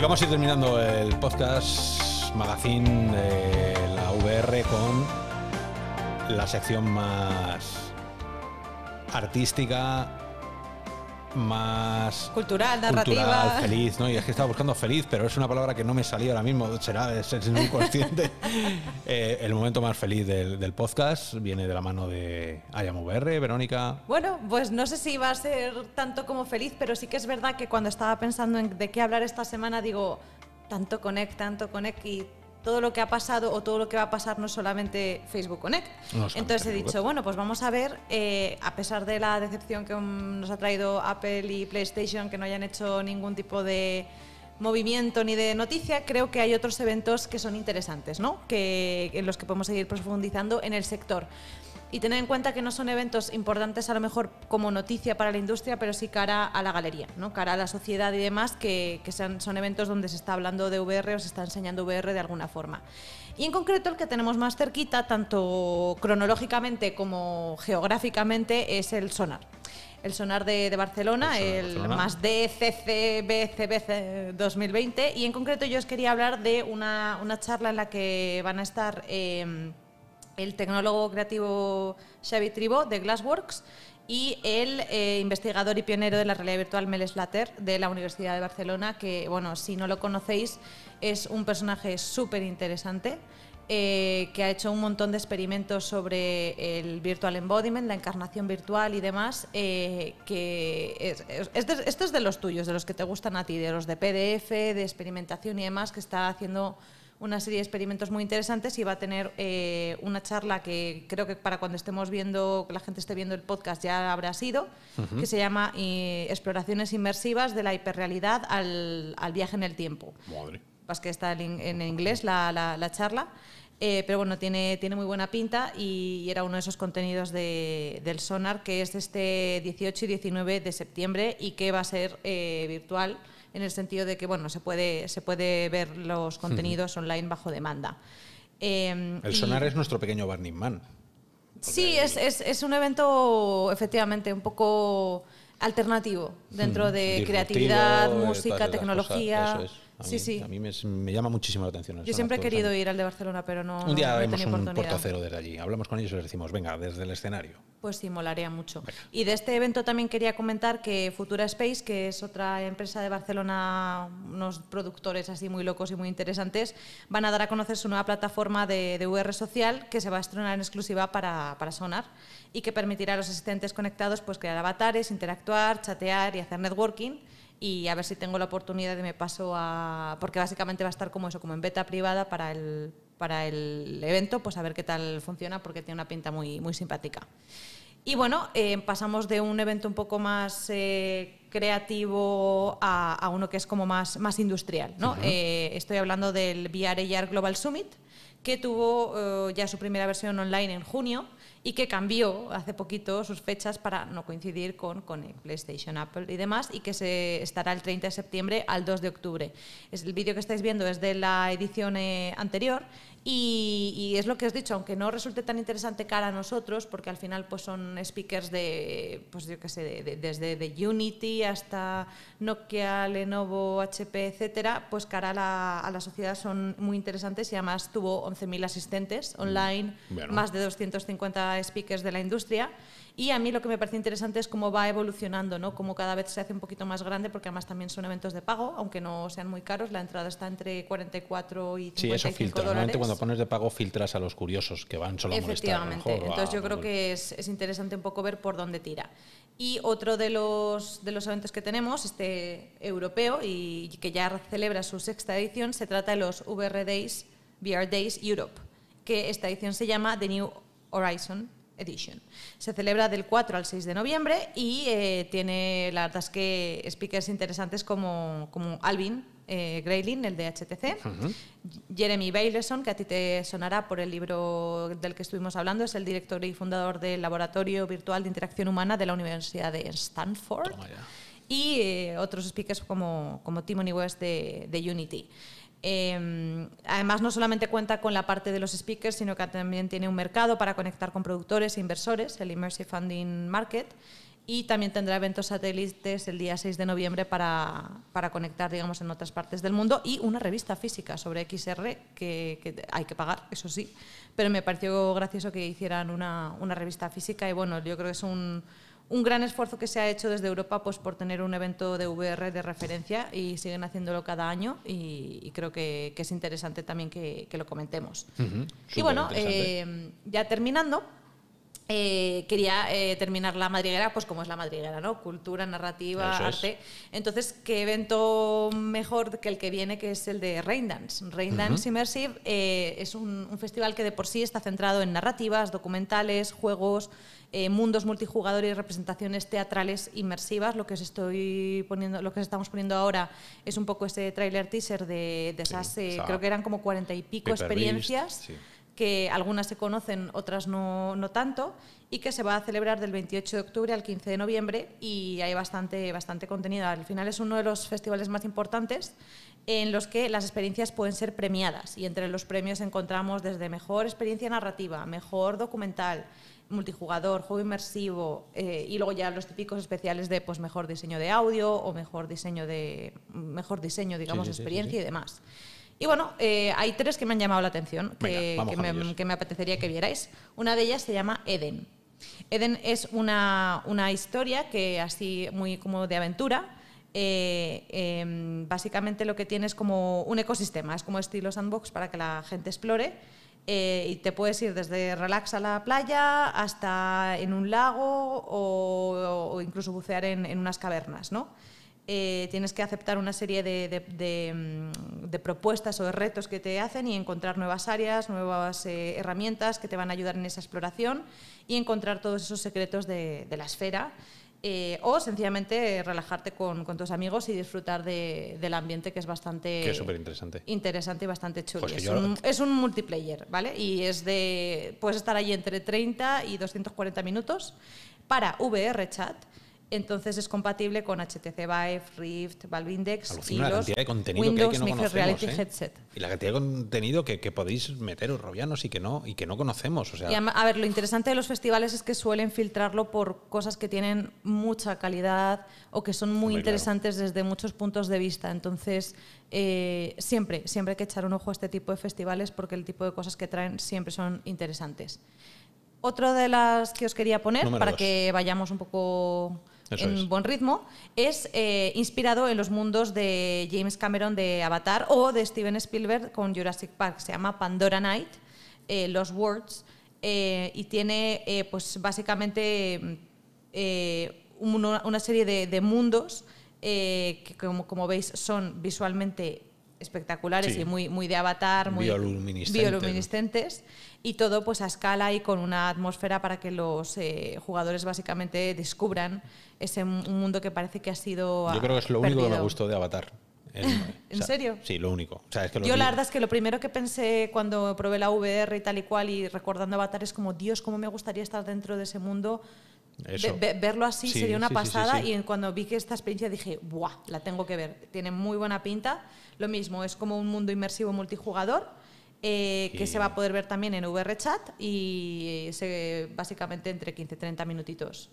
Y vamos a ir terminando el podcast magazine de la VR con la sección más artística más cultural, narrativa, cultural, feliz, ¿no? Y es que estaba buscando feliz, pero es una palabra que no me salió ahora mismo, será de ser inconsciente. Eh, el momento más feliz del, podcast viene de la mano de VR. Verónica. Bueno, pues no sé si va a ser tanto como feliz, pero sí que es verdad que cuando estaba pensando en de qué hablar esta semana, digo, tanto Connect, tanto Connect y todo lo que ha pasado o todo lo que va a pasar no solamente Facebook Connect. Entonces he dicho, bueno, pues vamos a ver, eh, a pesar de la decepción que mm, nos ha traído Apple y PlayStation, que no hayan hecho ningún tipo de movimiento ni de noticia, creo que hay otros eventos que son interesantes, ¿no? Que, en los que podemos seguir profundizando en el sector y tener en cuenta que no son eventos importantes a lo mejor como noticia para la industria, pero sí cara a la galería, ¿no? cara a la sociedad y demás, que, son eventos donde se está hablando de VR o se está enseñando VR de alguna forma. Y en concreto el que tenemos más cerquita, tanto cronológicamente como geográficamente, es el Sonar. El sonar de, Barcelona, el, más más 2020. Y en concreto yo os quería hablar de una, charla en la que van a estar em, el tecnólogo creativo Xavi Tribó de Glassworks y el eh, investigador y pionero de la realidad virtual Mel Slater de la Universidad de Barcelona, que, bueno, si no lo conocéis, es un personaje súper interesante. Eh, que ha hecho un montón de experimentos sobre el virtual embodiment, la encarnación virtual y demás, eh, que es, es de los tuyos, de los que te gustan a ti, de los de PDF, de experimentación y demás, que está haciendo una serie de experimentos muy interesantes y va a tener eh, una charla que creo que para cuando estemos viendo, que la gente esté viendo el podcast ya habrá sido, que se llama eh, Exploraciones inmersivas de la hiperrealidad al, viaje en el tiempo. Madre. Pues que está en, inglés la, charla. Eh, pero bueno, tiene, tiene muy buena pinta y, era uno de esos contenidos de, del Sonar que es este 18 y 19 de septiembre y que va a ser virtual en el sentido de que bueno, se puede, se puede ver los contenidos online bajo demanda. Em, el sonar es nuestro pequeño Burning Man. Sí, es, un evento efectivamente un poco alternativo dentro de creatividad, eh, música, tecnología. A sí, mí, sí. A mí me, llama muchísimo la atención. Yo siempre he querido ir al de Barcelona, pero no. Un día haremos un cero desde allí. Hablamos con ellos y les decimos, venga, desde el escenario. Pues sí, molaría mucho. Y de este evento también quería comentar que Futura Space, que es otra empresa de Barcelona, unos productores así muy locos y muy interesantes, van a dar a conocer su nueva plataforma de, de VR social que se va a estrenar en exclusiva para, para Sonar y que permitirá a los asistentes conectados pues, crear avatares, interactuar, chatear y hacer networking y a ver si tengo la oportunidad de me paso a... porque básicamente va a estar como eso, como en beta privada para el, para el evento, pues a ver qué tal funciona porque tiene una pinta muy, muy simpática. Y bueno, eh, pasamos de un evento un poco más eh, creativo a, uno que es como más, más industrial. Eh, estoy hablando del VR Global Summit, que tuvo ya su primera versión online en junio y que cambió hace poquito sus fechas para no coincidir con, con el PlayStation, Apple y demás, y que se estará el 30 de septiembre al 2 de octubre. Es el vídeo que estáis viendo es de la edición eh, anterior y, es lo que has he dicho, aunque no resulte tan interesante cara a nosotros, porque al final pues son speakers de, pues yo qué sé, desde de Unity hasta Nokia, Lenovo, HP, etcétera, pues cara a la, sociedad son muy interesantes y además tuvo 11.000 asistentes mm, online, más de 250 speakers de la industria. Y a mí lo que me parece interesante es cómo va evolucionando, ¿no? Cómo cada vez se hace un poquito más grande, porque además también son eventos de pago, aunque no sean muy caros. La entrada está entre 44 y 55 sí, eso filtra, dólares cuando pones de pago filtras a los curiosos que van solo a molestar. Efectivamente. Entonces yo creo que es, interesante un poco ver por dónde tira. Y otro de los, de los eventos que tenemos, este europeo y que ya celebra su sexta edición, se trata de los VR Days, VR Days Europe, que esta edición se llama The New Horizon Edition. Se celebra del 4 al 6 de noviembre y eh, tiene, la verdad speakers interesantes como, como Alvin, eh, el de HTC. Jeremy Bayleson, que a ti te sonará por el libro del que estuvimos hablando, es el director y fundador del Laboratorio Virtual de Interacción Humana de la Universidad de Stanford. Y eh, otros speakers como, como Timony West de, de Unity. Em, además, no solamente cuenta con la parte de los speakers, sino que también tiene un mercado para conectar con productores e inversores, el Immersive Funding Market, y también tendrá eventos satélites el día 6 de noviembre para, conectar, digamos, en otras partes del mundo y una revista física sobre XR que, hay que pagar, eso sí, pero me pareció gracioso que hicieran una, revista física y bueno, yo creo que es un, gran esfuerzo que se ha hecho desde Europa pues, por tener un evento de VR de referencia y siguen haciéndolo cada año y, creo que, es interesante también que, lo comentemos. y bueno, eh, ya terminando eh, quería eh, terminar la madriguera, pues como es la madriguera, ¿no? Cultura, narrativa, arte. Entonces, ¿qué evento mejor que el que viene, que es el de Raindance? Raindance Immersive eh, es un, festival que de por sí está centrado en narrativas, documentales, juegos, mundos multijugadores, representaciones teatrales inmersivas. Lo que os estoy poniendo, lo que estamos poniendo ahora es un poco ese trailer teaser de, esas, creo que eran como cuarenta y pico experiencias que algunas se conocen, otras no, no, tanto, y que se va a celebrar del 28 de octubre al 15 de noviembre y hay bastante, bastante contenido. Al final es uno de los festivales más importantes en los que las experiencias pueden ser premiadas y entre los premios encontramos desde mejor experiencia narrativa, mejor documental, multijugador, juego inmersivo eh, y luego ya los típicos especiales de pues mejor diseño de audio o mejor diseño de mejor diseño digamos experiencia y demás. Y bueno, eh, hay tres que me han llamado la atención, que, me, apetecería que vierais. Una de ellas se llama Eden. Eden es una, historia que así muy como de aventura. Eh, em, básicamente lo que tiene es como un ecosistema, es como estilo sandbox para que la gente explore eh, y te puedes ir desde relax a la playa hasta en un lago o, incluso bucear en, en unas cavernas, ¿no? Eh, tienes que aceptar una serie mm, de, propuestas o de retos que te hacen y encontrar nuevas áreas, nuevas eh, herramientas que te van a ayudar en esa exploración y encontrar todos esos secretos de, la esfera. Eh, o sencillamente relajarte con, tus amigos y disfrutar del ambiente que es bastante interesante. y bastante chulo. es, un, multiplayer, ¿vale? Y es de. Puedes estar ahí entre 30 y 240 minutos para VR chat entonces es compatible con HTC Vive, Rift, Valve Index Alucina, y la de contenido que, hay que ¿eh? Y la cantidad de contenido que, podéis meteros, robianos, y que no, y que no conocemos. a, ver, lo interesante de los festivales es que suelen filtrarlo por cosas que tienen mucha calidad o que son muy, interesantes desde muchos puntos de vista. Entonces, eh, siempre, siempre hay que echar un ojo a este tipo de festivales porque el tipo de cosas que traen siempre son interesantes. Otra de las que os quería poner para que vayamos un poco en buen ritmo, es eh, inspirado en los mundos de James Cameron de Avatar o de Steven Spielberg con Jurassic Park. Se llama Pandora Night, eh, Los Words, eh, y tiene pues básicamente una, serie de, mundos que como veis son visualmente espectaculares y muy, muy de avatar, muy bioluminiscentes. y todo pues a escala y con una atmósfera para que los eh, jugadores básicamente descubran ese mundo que parece que ha sido... Ah, Yo creo que es lo único que me gustó de Avatar. ¿En serio? Sí, lo único. O sea, es que Yo la verdad es que lo primero que pensé cuando probé la VR y tal y cual y recordando Avatar es como, Dios, cómo me gustaría estar dentro de ese mundo verlo así sería una pasada y cuando vi que esta experiencia dije, ¡buah! La tengo que ver. Tiene muy buena pinta. Lo mismo, es como un mundo inmersivo multijugador. Eh, que se va a poder ver también en VRChat Chat y básicamente entre 15 y 30 minutitos.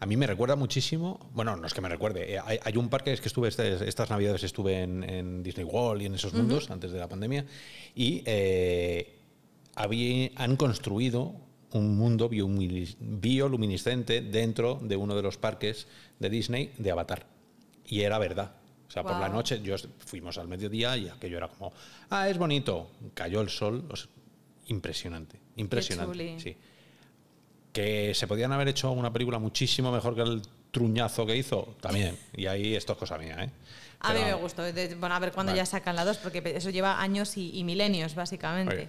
A mí me recuerda muchísimo, bueno, no es que me recuerde, eh, hay, un parque, es que estuve este, estas, navidades, estuve en, Disney World y en esos mundos antes de la pandemia, y eh, han construido un mundo bioluminiscente dentro de uno de los parques de Disney de Avatar. Y era verdad. O sea, por la noche yo fuimos al mediodía y aquello era como, ah, es bonito. Cayó el sol. impresionante. Impresionante. Sí. Que se podían haber hecho una película muchísimo mejor que el truñazo que hizo, también. Y ahí esto es cosa mía, ¿eh? a mí me gustó. Bueno, a ver cuándo ya sacan la dos porque eso lleva años y, milenios, básicamente.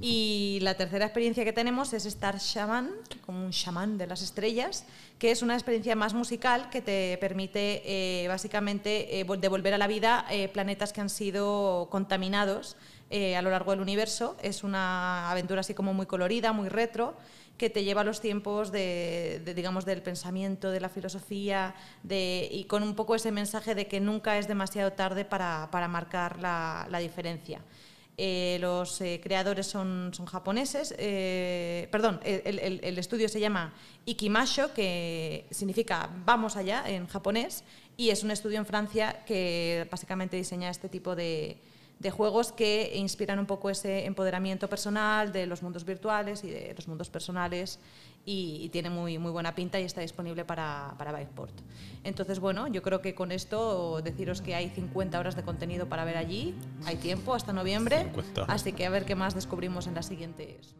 Y la tercera experiencia que tenemos es Star Shaman, como un chamán de las estrellas, que es una experiencia más musical que te permite eh, básicamente eh, devolver a la vida eh, planetas que han sido contaminados a lo largo del universo. Es una aventura así como muy colorida, muy retro que te lleva a los tiempos de, digamos del pensamiento, de la filosofía, y con un poco ese mensaje de que nunca es demasiado tarde para, marcar la diferencia. Eh, los eh, creadores son, japoneses. Eh, perdón, el, el, estudio se llama Ikimasho, que significa vamos allá en japonés, y es un estudio en Francia que básicamente diseña este tipo de, de juegos que inspiran un poco ese empoderamiento personal de los mundos virtuales y de los mundos personales y, tiene muy, muy buena pinta y está disponible para, para Entonces, bueno, yo creo que con esto deciros que hay 50 horas de contenido para ver allí, hay tiempo hasta noviembre, así que a ver qué más descubrimos en las siguientes.